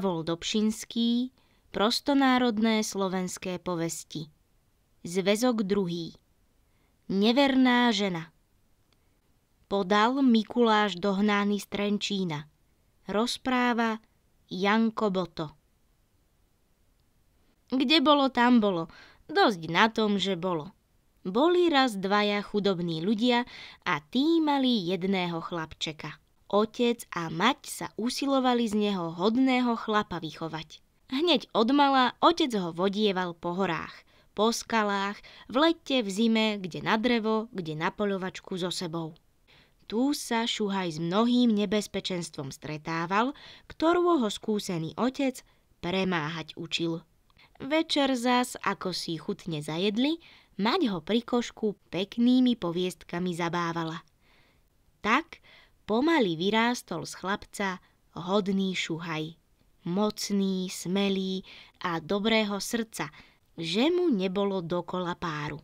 Pavol Dobšinský, Prostonárodné slovenské povesti. Zväzok druhý. Neverná žena. Podal Mikuláš dohnány z Trenčína. Rozpráva Janko Boto. Kde bolo, tam bolo. Dosť na tom, že bolo. Boli raz dvaja chudobní ľudia a tí mali jedného chlapčeka otec a mať sa usilovali z neho hodného chlapa vychovať. Hneď od mala otec ho vodieval po horách, po skalách, v lete, v zime, kde na drevo, kde na poľovačku so sebou. Tu sa Šuhaj s mnohým nebezpečenstvom stretával, ktorú ho skúsený otec premáhať učil. Večer zas, ako si chutne zajedli, mať ho pri košku peknými poviestkami zabávala. Tak, pomaly vyrástol z chlapca hodný šuhaj. Mocný, smelý a dobrého srdca, že mu nebolo dokola páru.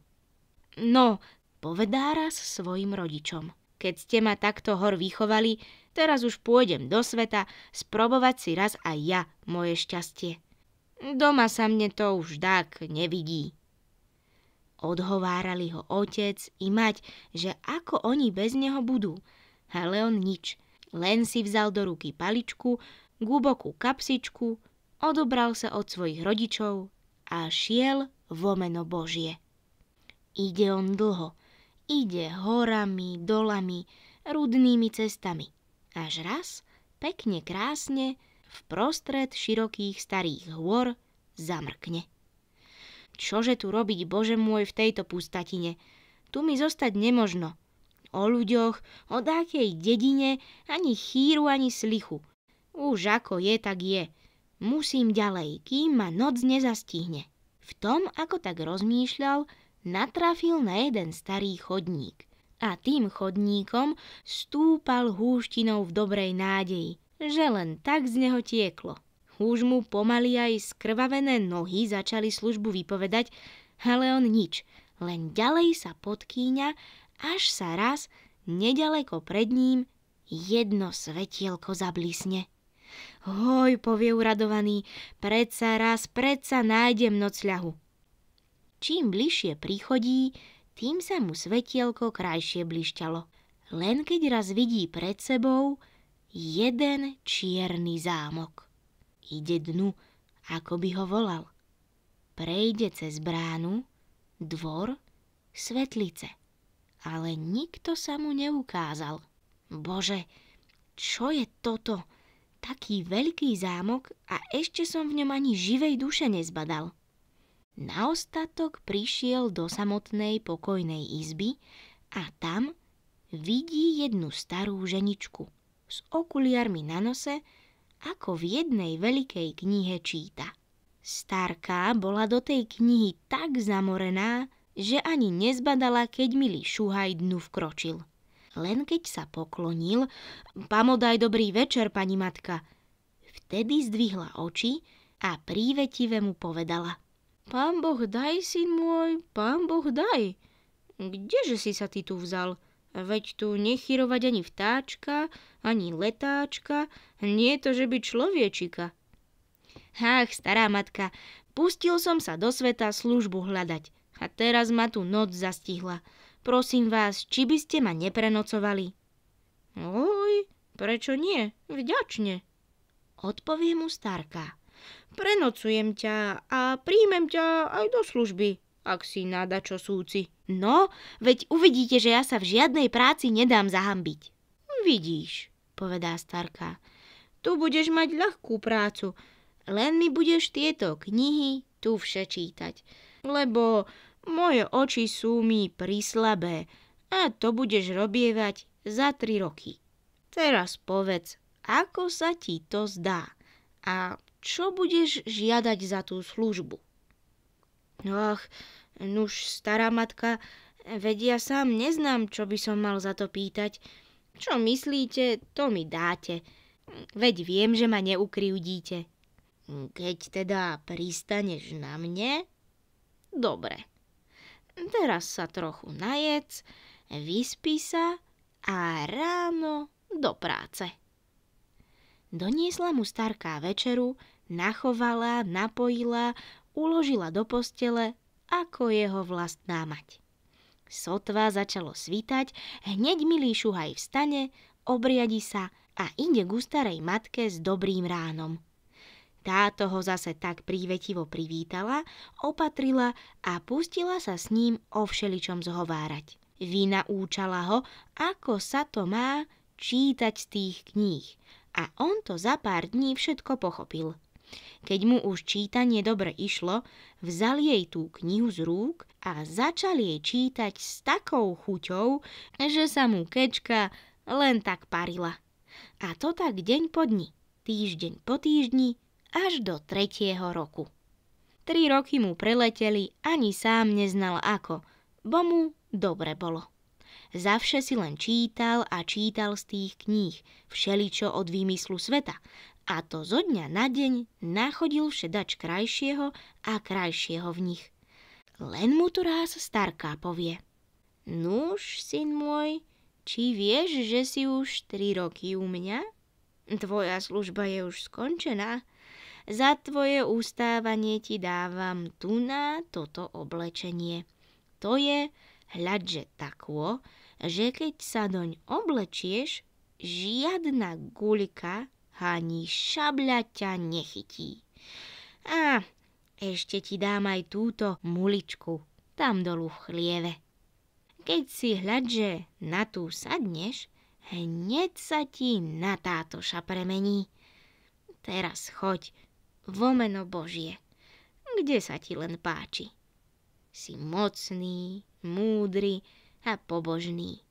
No, povedá raz svojim rodičom. Keď ste ma takto hor vychovali, teraz už pôjdem do sveta sprobovať si raz aj ja moje šťastie. Doma sa mne to už tak nevidí. Odhovárali ho otec i mať, že ako oni bez neho budú – a Leon nič. Len si vzal do ruky paličku, hlbokú kapsičku, odobral sa od svojich rodičov a šiel vo meno Božie. Ide on dlho. Ide horami, dolami, rudnými cestami. Až raz, pekne krásne, v prostred širokých starých hôr zamrkne. Čože tu robiť, Bože môj, v tejto pustatine? Tu mi zostať nemožno – o ľuďoch, o dákej dedine, ani chýru, ani slichu. Už ako je, tak je. Musím ďalej, kým ma noc nezastihne. V tom, ako tak rozmýšľal, natrafil na jeden starý chodník. A tým chodníkom stúpal húštinou v dobrej nádeji, že len tak z neho tieklo. Už mu pomaly aj skrvavené nohy začali službu vypovedať, ale on nič, len ďalej sa podkýňa až sa raz nedaleko pred ním jedno svetielko zablísne. Hoj, povie uradovaný, predsa raz, predsa nájdem nocľahu. Čím bližšie príchodí, tým sa mu svetielko krajšie blišťalo. Len keď raz vidí pred sebou jeden čierny zámok. Ide dnu, ako by ho volal. Prejde cez bránu, dvor, svetlice ale nikto sa mu neukázal. Bože, čo je toto? Taký veľký zámok a ešte som v ňom ani živej duše nezbadal. Na ostatok prišiel do samotnej pokojnej izby a tam vidí jednu starú ženičku s okuliarmi na nose, ako v jednej veľkej knihe číta. Starka bola do tej knihy tak zamorená, že ani nezbadala, keď milý Šuhaj dnu vkročil. Len keď sa poklonil, pamodaj dobrý večer, pani matka. Vtedy zdvihla oči a prívetive mu povedala. Pán Boh daj, syn môj, pán Boh daj. Kdeže si sa ty tu vzal? Veď tu nechyrovať ani vtáčka, ani letáčka, nie to, že by človečika. Ach, stará matka, pustil som sa do sveta službu hľadať. A teraz ma tu noc zastihla. Prosím vás, či by ste ma neprenocovali? Oj, prečo nie? Vďačne. Odpovie mu starka. Prenocujem ťa a príjmem ťa aj do služby, ak si náda čo súci. No, veď uvidíte, že ja sa v žiadnej práci nedám zahambiť. Vidíš, povedá starka. Tu budeš mať ľahkú prácu, len mi budeš tieto knihy tu vše čítať. Lebo moje oči sú mi príslabé a to budeš robievať za tri roky. Teraz povedz, ako sa ti to zdá a čo budeš žiadať za tú službu? Ach, nuž, stará matka, vedia ja sám neznám, čo by som mal za to pýtať. Čo myslíte, to mi dáte. Veď viem, že ma neukriudíte. Keď teda pristaneš na mne? Dobre. Teraz sa trochu najec, vyspí sa a ráno do práce. Doniesla mu starká večeru, nachovala, napojila, uložila do postele ako jeho vlastná mať. Sotva začalo svítať, hneď milý šuhaj vstane, obriadi sa a ide k starej matke s dobrým ránom. Táto ho zase tak prívetivo privítala, opatrila a pustila sa s ním o všeličom zhovárať. Vynaučala ho, ako sa to má čítať z tých kníh a on to za pár dní všetko pochopil. Keď mu už čítanie dobre išlo, vzal jej tú knihu z rúk a začal jej čítať s takou chuťou, že sa mu kečka len tak parila. A to tak deň po dni, týždeň po týždni, až do tretieho roku. Tri roky mu preleteli, ani sám neznal ako, bo mu dobre bolo. Zavše si len čítal a čítal z tých kníh, všeličo od výmyslu sveta, a to zo dňa na deň nachodil všedač krajšieho a krajšieho v nich. Len mu tu raz starka povie. Nuž, syn môj, či vieš, že si už tri roky u mňa? Tvoja služba je už skončená, za tvoje ustávanie ti dávam tu na toto oblečenie. To je hľadže takvo, že keď sa doň oblečieš, žiadna gulika ani šabľa ťa nechytí. A ešte ti dám aj túto muličku, tam dolu v chlieve. Keď si hľadže na tú sadneš, hneď sa ti na táto šapre Teraz choď, vo meno Božie, kde sa ti len páči. Si mocný, múdry a pobožný.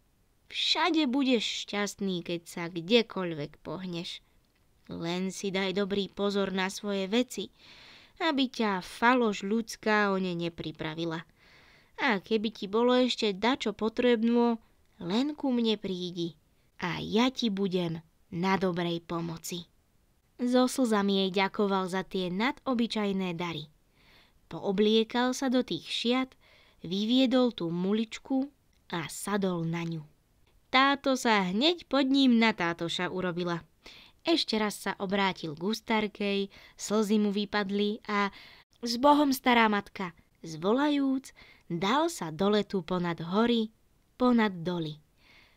Všade budeš šťastný, keď sa kdekoľvek pohneš. Len si daj dobrý pozor na svoje veci, aby ťa falož ľudská o ne nepripravila. A keby ti bolo ešte dačo potrebno, len ku mne prídi a ja ti budem na dobrej pomoci. So slzami jej ďakoval za tie nadobyčajné dary. Poobliekal sa do tých šiat, vyviedol tú muličku a sadol na ňu. Táto sa hneď pod ním na tátoša urobila. Ešte raz sa obrátil k ústarkej, slzy mu vypadli a s Bohom stará matka, zvolajúc, dal sa do letu ponad hory, ponad doly.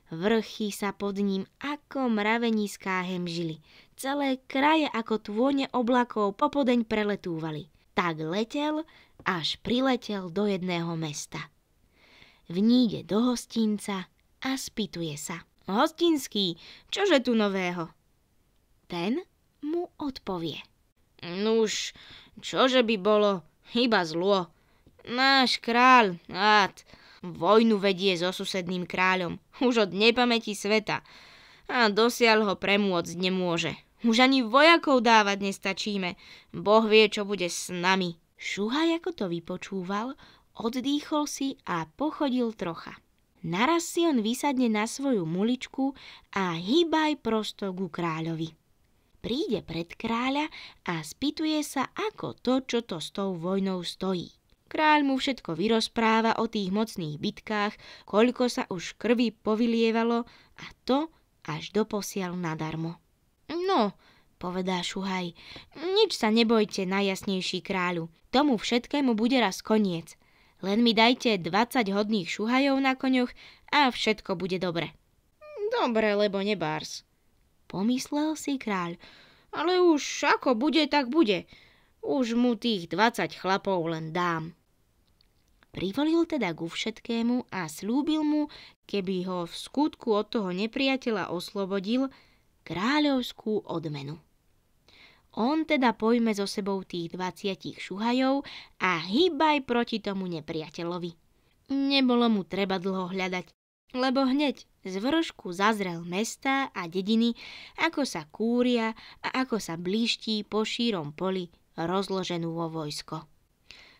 Vrchy sa pod ním ako mraveniská hemžili. Celé kraje ako tvône oblakov popodeň preletúvali. Tak letel, až priletel do jedného mesta. Vníde do hostinca a spýtuje sa. Hostinský, čože tu nového? Ten mu odpovie. Nuž, čože by bolo, iba zlo. Náš kráľ, ad, Vojnu vedie so susedným kráľom, už od nepamäti sveta. A dosiaľ ho premôcť nemôže. Už ani vojakov dávať nestačíme. Boh vie, čo bude s nami. Šuhaj, ako to vypočúval, oddýchol si a pochodil trocha. Naraz si on vysadne na svoju muličku a hýbaj prosto ku kráľovi. Príde pred kráľa a spýtuje sa, ako to, čo to s tou vojnou stojí. Kráľ mu všetko vyrozpráva o tých mocných bitkách, koľko sa už krvi povylievalo a to až doposiaľ nadarmo. No, povedá Šuhaj, nič sa nebojte, najjasnejší kráľu, tomu všetkému bude raz koniec. Len mi dajte 20 hodných šuhajov na koňoch a všetko bude dobre. Dobre, lebo nebárs. Pomyslel si kráľ, ale už ako bude, tak bude. Už mu tých 20 chlapov len dám. Privolil teda ku všetkému a slúbil mu, keby ho v skutku od toho nepriateľa oslobodil, kráľovskú odmenu. On teda pojme so sebou tých 20 šuhajov a hýbaj proti tomu nepriateľovi. Nebolo mu treba dlho hľadať, lebo hneď z vršku zazrel mesta a dediny, ako sa kúria a ako sa blíští po šírom poli rozloženú vo vojsko.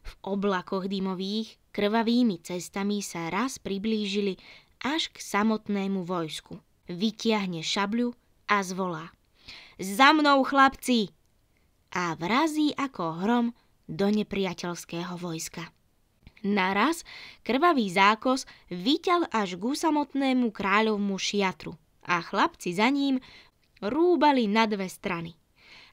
V oblakoch dymových krvavými cestami sa raz priblížili až k samotnému vojsku. Vytiahne šabľu a zvolá. Za mnou, chlapci! A vrazí ako hrom do nepriateľského vojska. Naraz krvavý zákos vyťal až k samotnému kráľovmu šiatru a chlapci za ním rúbali na dve strany.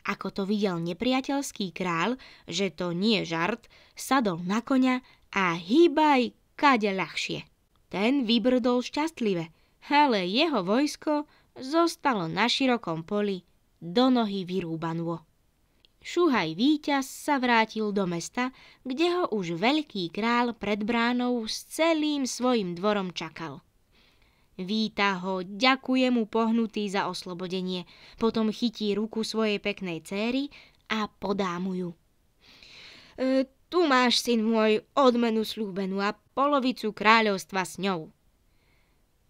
Ako to videl nepriateľský král, že to nie je žart, sadol na konia a hýbaj kade ľahšie. Ten vybrdol šťastlive, ale jeho vojsko zostalo na širokom poli do nohy vyrúbanú. Šuhaj víťaz sa vrátil do mesta, kde ho už veľký král pred bránou s celým svojim dvorom čakal. Víta ho, ďakuje mu pohnutý za oslobodenie. Potom chytí ruku svojej peknej céry a podá mu ju. E, tu máš, syn môj, odmenu slúbenú a polovicu kráľovstva s ňou.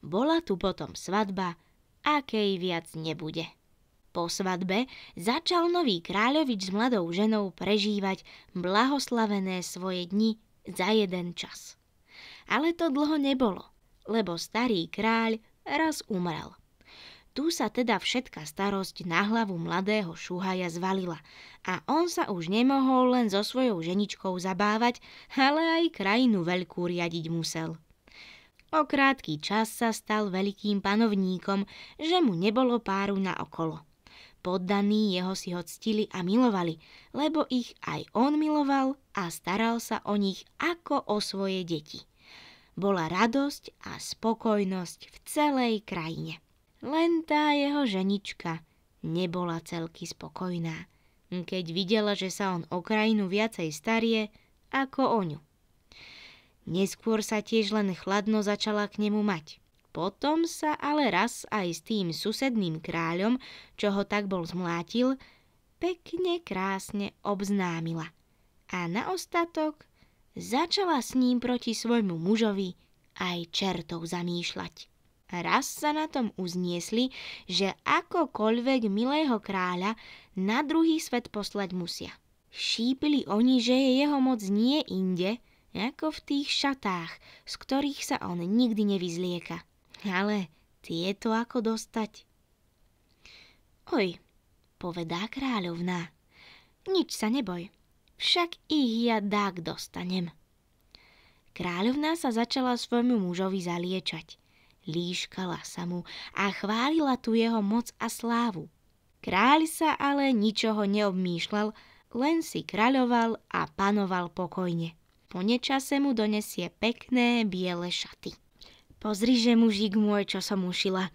Bola tu potom svadba, akej viac nebude. Po svadbe začal nový kráľovič s mladou ženou prežívať blahoslavené svoje dni za jeden čas. Ale to dlho nebolo – lebo starý kráľ raz umrel. Tu sa teda všetka starosť na hlavu mladého šuhaja zvalila a on sa už nemohol len so svojou ženičkou zabávať, ale aj krajinu veľkú riadiť musel. O krátky čas sa stal veľkým panovníkom, že mu nebolo páru na okolo. Poddaní jeho si ho ctili a milovali, lebo ich aj on miloval a staral sa o nich ako o svoje deti bola radosť a spokojnosť v celej krajine. Len tá jeho ženička nebola celky spokojná, keď videla, že sa on o krajinu viacej starie ako o ňu. Neskôr sa tiež len chladno začala k nemu mať. Potom sa ale raz aj s tým susedným kráľom, čo ho tak bol zmlátil, pekne krásne obznámila. A na ostatok začala s ním proti svojmu mužovi aj čertov zamýšľať. Raz sa na tom uzniesli, že akokoľvek milého kráľa na druhý svet poslať musia. Šípili oni, že je jeho moc nie inde, ako v tých šatách, z ktorých sa on nikdy nevyzlieka. Ale tieto ako dostať? Oj, povedá kráľovná, nič sa neboj, však ich ja dák dostanem. Kráľovná sa začala svojmu mužovi zaliečať. Líškala sa mu a chválila tu jeho moc a slávu. Kráľ sa ale ničoho neobmýšľal, len si kráľoval a panoval pokojne. Po nečase mu donesie pekné biele šaty. Pozri, že mužík môj, čo som ušila.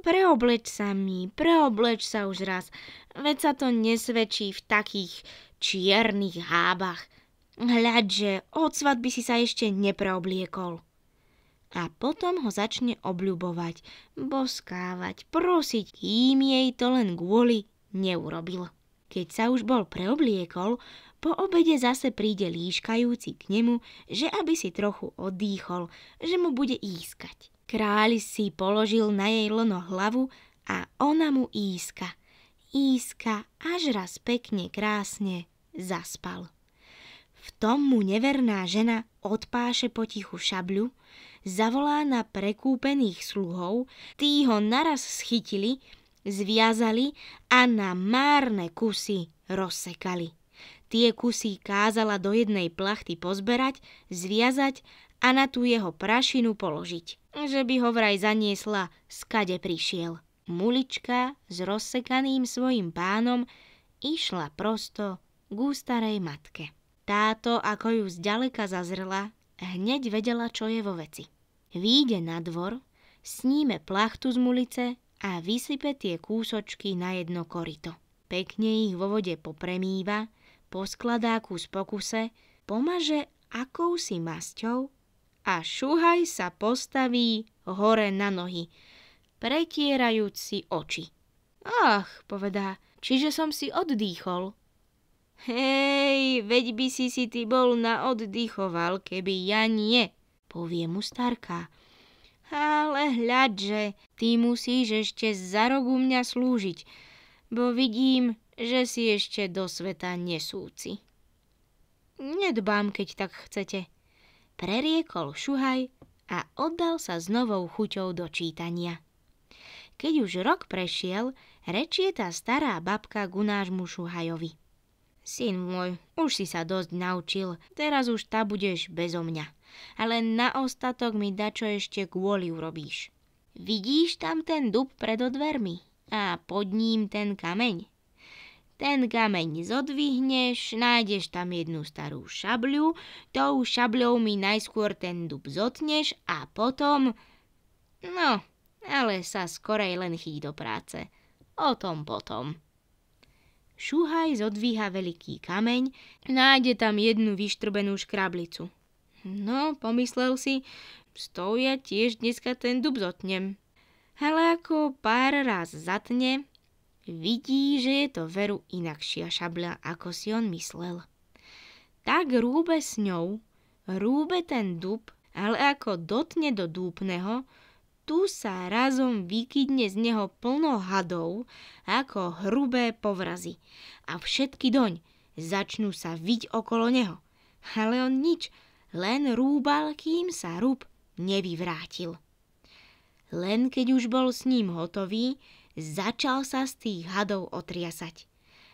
Preobleč sa mi, preobleč sa už raz. Veď sa to nesvedčí v takých čiernych hábach. Hľad, že od svadby si sa ešte nepreobliekol. A potom ho začne obľubovať, boskávať, prosiť, kým jej to len kvôli neurobil. Keď sa už bol preobliekol, po obede zase príde líškajúci k nemu, že aby si trochu odýchol, že mu bude ískať. Kráľ si položil na jej lono hlavu a ona mu íska. Íska až raz pekne krásne zaspal. V tom mu neverná žena odpáše potichu šabľu, zavolá na prekúpených sluhov, tí ho naraz schytili, zviazali a na márne kusy rozsekali. Tie kusy kázala do jednej plachty pozberať, zviazať a na tú jeho prašinu položiť, že by ho vraj zaniesla, skade prišiel. Mulička s rozsekaným svojim pánom išla prosto k starej matke. Táto, ako ju zďaleka zazrela, hneď vedela, čo je vo veci. Výjde na dvor, sníme plachtu z mulice a vysype tie kúsočky na jedno korito. Pekne ich vo vode popremýva, poskladá kus pokuse, pomaže akousi masťou a šuhaj sa postaví hore na nohy – pretierajúc si oči. Ach, povedá, čiže som si oddýchol. Hej, veď by si si ty bol na oddychoval, keby ja nie, povie mu starka. Ale hľadže, ty musíš ešte za rogu mňa slúžiť, bo vidím, že si ešte do sveta nesúci. Nedbám, keď tak chcete. Preriekol Šuhaj a oddal sa s novou chuťou do čítania. Keď už rok prešiel, rečie tá stará babka Gunášmu Šuhajovi. Syn môj, už si sa dosť naučil, teraz už tá budeš bezo mňa. Ale na ostatok mi dačo ešte kvôli urobíš. Vidíš tam ten dub pred odvermi a pod ním ten kameň? Ten kameň zodvihneš, nájdeš tam jednu starú šabľu, tou šabľou mi najskôr ten dub zotneš a potom... No, ale sa skorej len chý do práce. O tom potom. Šúhaj zodvíha veľký kameň, nájde tam jednu vyštrbenú škrablicu. No, pomyslel si, s tou ja tiež dneska ten dub zotnem. Ale ako pár raz zatne, vidí, že je to veru inakšia šabľa, ako si on myslel. Tak rúbe s ňou, rúbe ten dub, ale ako dotne do dúpneho, tu sa razom vykydne z neho plno hadov ako hrubé povrazy a všetky doň začnú sa viť okolo neho. Ale on nič, len rúbal, kým sa rúb nevyvrátil. Len keď už bol s ním hotový, začal sa z tých hadov otriasať.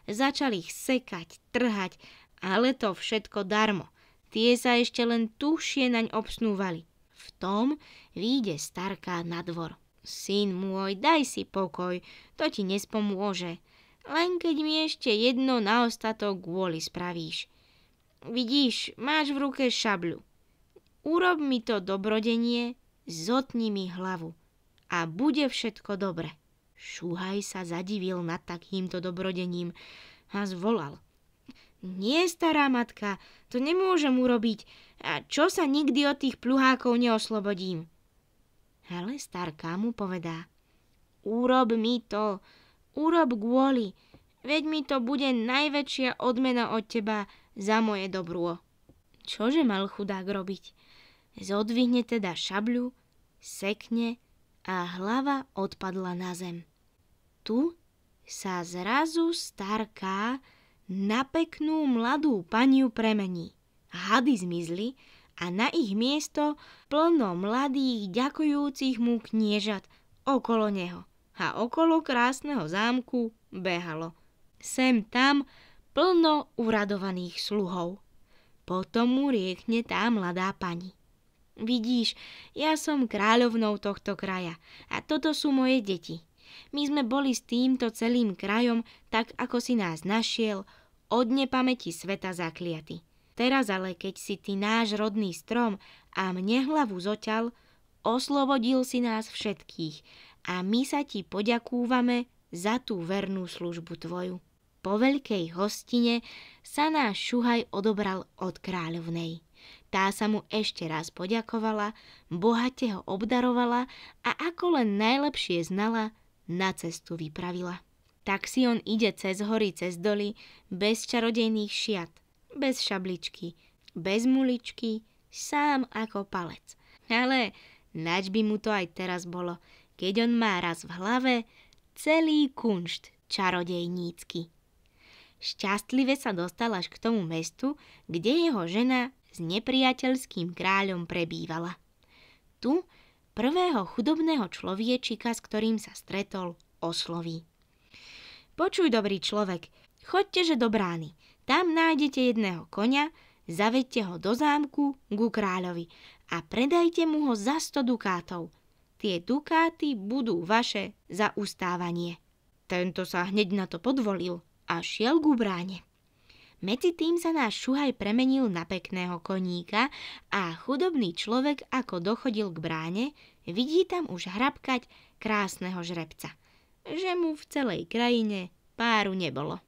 Začal ich sekať, trhať, ale to všetko darmo. Tie sa ešte len tušie naň obsnúvali – tom výjde starka na dvor. Syn môj, daj si pokoj, to ti nespomôže. Len keď mi ešte jedno na ostatok kvôli spravíš. Vidíš, máš v ruke šabľu. Urob mi to dobrodenie, zotni mi hlavu a bude všetko dobre. Šúhaj sa zadivil nad takýmto dobrodením a zvolal. Nie, stará matka, to nemôžem urobiť. A čo sa nikdy od tých pluhákov neoslobodím? Ale starka mu povedá. Urob mi to, urob kvôli, veď mi to bude najväčšia odmena od teba za moje dobro. Čože mal chudák robiť? Zodvihne teda šabľu, sekne a hlava odpadla na zem. Tu sa zrazu starka na peknú mladú paniu premení. Hady zmizli a na ich miesto plno mladých ďakujúcich mu kniežat okolo neho a okolo krásneho zámku behalo. Sem tam plno uradovaných sluhov. Potom mu riekne tá mladá pani. Vidíš, ja som kráľovnou tohto kraja a toto sú moje deti. My sme boli s týmto celým krajom, tak ako si nás našiel, od nepamäti sveta zakliaty. Teraz ale, keď si ty náš rodný strom a mne hlavu zoťal, oslobodil si nás všetkých a my sa ti poďakúvame za tú vernú službu tvoju. Po veľkej hostine sa náš šuhaj odobral od kráľovnej. Tá sa mu ešte raz poďakovala, bohate ho obdarovala a ako len najlepšie znala, na cestu vypravila. Tak si on ide cez hory, cez doly, bez čarodejných šiat, bez šabličky, bez muličky, sám ako palec. Ale nač by mu to aj teraz bolo, keď on má raz v hlave celý kunšt čarodejnícky. Šťastlivé sa dostal až k tomu mestu, kde jeho žena s nepriateľským kráľom prebývala. Tu prvého chudobného človiečika, s ktorým sa stretol, osloví. Počuj, dobrý človek, chodte že do brány. Tam nájdete jedného konia, zavedte ho do zámku ku kráľovi a predajte mu ho za 100 dukátov. Tie dukáty budú vaše za ustávanie. Tento sa hneď na to podvolil a šiel ku bráne. Medzi tým sa náš šuhaj premenil na pekného koníka a chudobný človek, ako dochodil k bráne, vidí tam už hrabkať krásneho žrebca, že mu v celej krajine páru nebolo.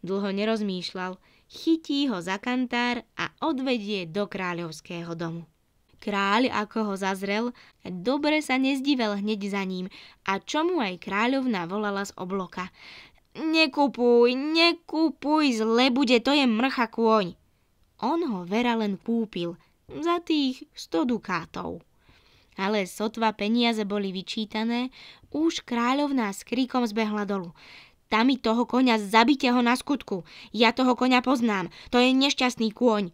Dlho nerozmýšľal, chytí ho za kantár a odvedie do kráľovského domu. Kráľ, ako ho zazrel, dobre sa nezdivel hneď za ním a čomu aj kráľovna volala z obloka. Nekupuj, nekupuj, zle bude, to je mrcha kôň. On ho Vera len kúpil za tých 100 dukátov. Ale sotva peniaze boli vyčítané, už kráľovná s kríkom zbehla dolu. Tam mi toho koňa zabite ho na skutku. Ja toho koňa poznám, to je nešťastný kôň.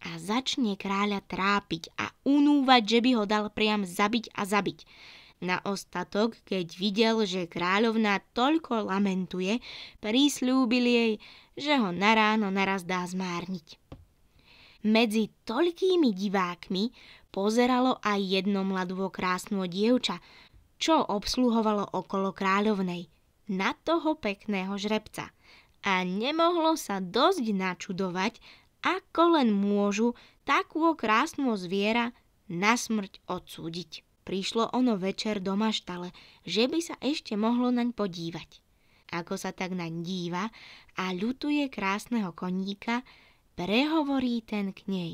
A začne kráľa trápiť a unúvať, že by ho dal priam zabiť a zabiť. Na ostatok, keď videl, že kráľovná toľko lamentuje, prísľúbil jej, že ho na ráno naraz dá zmárniť. Medzi toľkými divákmi pozeralo aj jedno mladú krásno dievča, čo obsluhovalo okolo kráľovnej, na toho pekného žrebca. A nemohlo sa dosť načudovať, ako len môžu takú krásnu zviera na smrť odsúdiť. Prišlo ono večer do maštale, že by sa ešte mohlo naň podívať. Ako sa tak naň díva a ľutuje krásneho koníka, prehovorí ten k nej.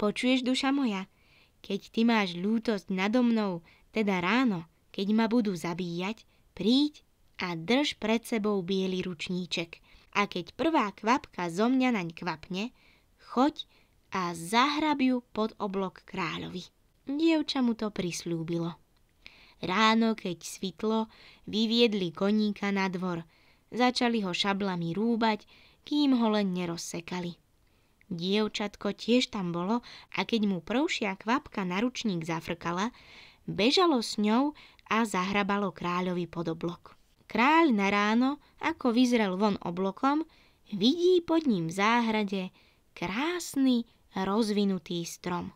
Počuješ, duša moja, keď ty máš ľútosť nado mnou, teda ráno, keď ma budú zabíjať, príď a drž pred sebou biely ručníček. A keď prvá kvapka zo mňa naň kvapne, choď a zahrab ju pod oblok kráľovi. Dievča mu to prislúbilo. Ráno, keď svitlo, vyviedli koníka na dvor. Začali ho šablami rúbať, kým ho len nerozsekali. Dievčatko tiež tam bolo a keď mu prvšia kvapka na ručník zafrkala, bežalo s ňou a zahrabalo kráľovi pod oblok. Kráľ na ráno, ako vyzrel von oblokom, vidí pod ním v záhrade krásny rozvinutý strom.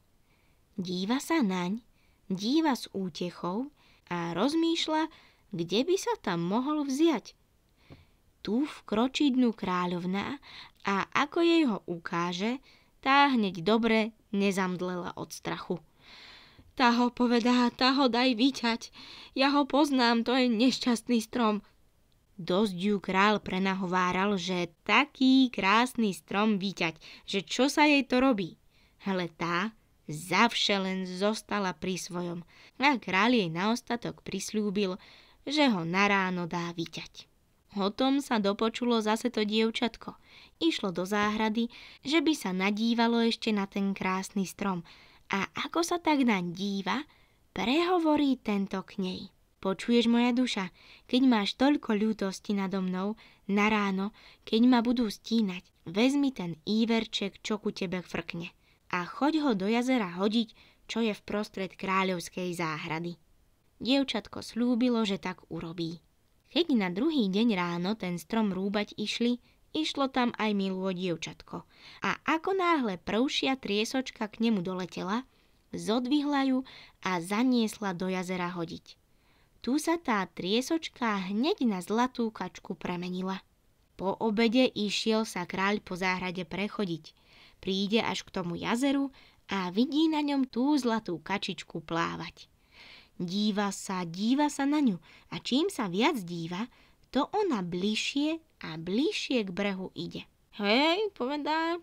Díva sa naň, díva s útechou a rozmýšľa, kde by sa tam mohol vziať. Tu vkročí dnu kráľovná a ako jej ho ukáže, tá hneď dobre nezamdlela od strachu. Tá ho povedá, tá ho daj vyťať. Ja ho poznám, to je nešťastný strom. Dosť ju král prenahováral, že taký krásny strom vyťať, že čo sa jej to robí. Hele tá zavše len zostala pri svojom a kráľ jej naostatok prislúbil, že ho na ráno dá vyťať. O tom sa dopočulo zase to dievčatko. Išlo do záhrady, že by sa nadívalo ešte na ten krásny strom a ako sa tak naň díva, prehovorí tento k nej. Počuješ, moja duša, keď máš toľko ľútosti nado mnou, na ráno, keď ma budú stínať, vezmi ten íverček, čo ku tebe frkne a choď ho do jazera hodiť, čo je v prostred kráľovskej záhrady. Dievčatko slúbilo, že tak urobí. Keď na druhý deň ráno ten strom rúbať išli, išlo tam aj milú dievčatko. A ako náhle prvšia triesočka k nemu doletela, zodvihla ju a zaniesla do jazera hodiť. Tu sa tá triesočka hneď na zlatú kačku premenila. Po obede išiel sa kráľ po záhrade prechodiť – Príde až k tomu jazeru a vidí na ňom tú zlatú kačičku plávať. Díva sa, díva sa na ňu a čím sa viac díva, to ona bližšie a bližšie k brehu ide. Hej, povedá,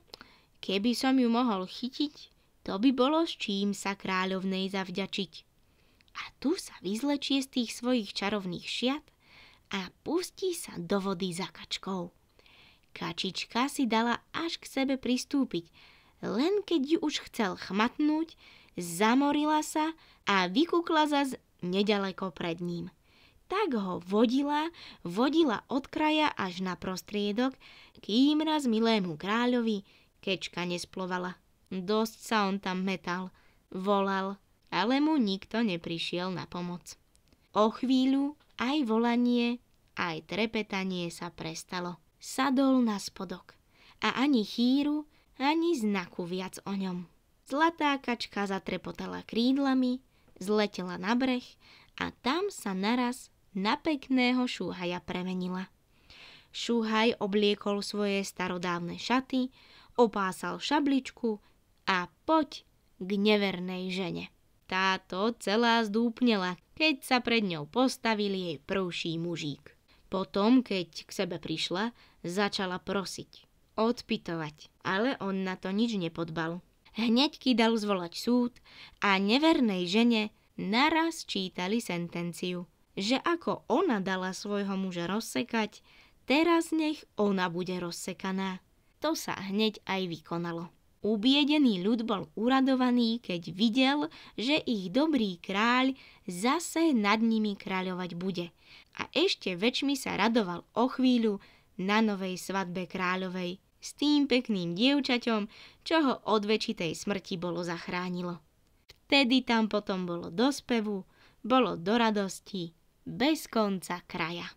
keby som ju mohol chytiť, to by bolo s čím sa kráľovnej zavďačiť. A tu sa vyzlečie z tých svojich čarovných šiat a pustí sa do vody za kačkou. Kačička si dala až k sebe pristúpiť. Len keď ju už chcel chmatnúť, zamorila sa a vykúkla zas nedaleko pred ním. Tak ho vodila, vodila od kraja až na prostriedok, kým raz milému kráľovi kečka nesplovala. Dosť sa on tam metal, volal, ale mu nikto neprišiel na pomoc. O chvíľu aj volanie, aj trepetanie sa prestalo sadol na spodok a ani chýru, ani znaku viac o ňom. Zlatá kačka zatrepotala krídlami, zletela na breh a tam sa naraz na pekného šúhaja premenila. Šúhaj obliekol svoje starodávne šaty, opásal šabličku a poď k nevernej žene. Táto celá zdúpnela, keď sa pred ňou postavil jej prvší mužík. Potom, keď k sebe prišla, Začala prosiť, odpitovať, ale on na to nič nepodbal. Hneď kýdal zvolať súd a nevernej žene naraz čítali sentenciu, že ako ona dala svojho muža rozsekať, teraz nech ona bude rozsekaná. To sa hneď aj vykonalo. Ubiedený ľud bol uradovaný, keď videl, že ich dobrý kráľ zase nad nimi kráľovať bude. A ešte väčšmi sa radoval o chvíľu, na novej svadbe kráľovej s tým pekným dievčaťom, čo ho od väčšitej smrti bolo zachránilo. Vtedy tam potom bolo do spevu, bolo do radosti, bez konca kraja.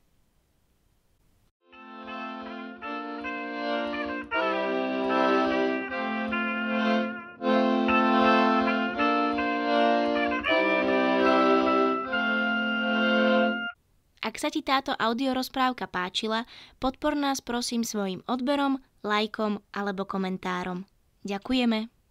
Ak sa ti táto audiorozprávka páčila, podpor nás prosím svojim odberom, lajkom alebo komentárom. Ďakujeme.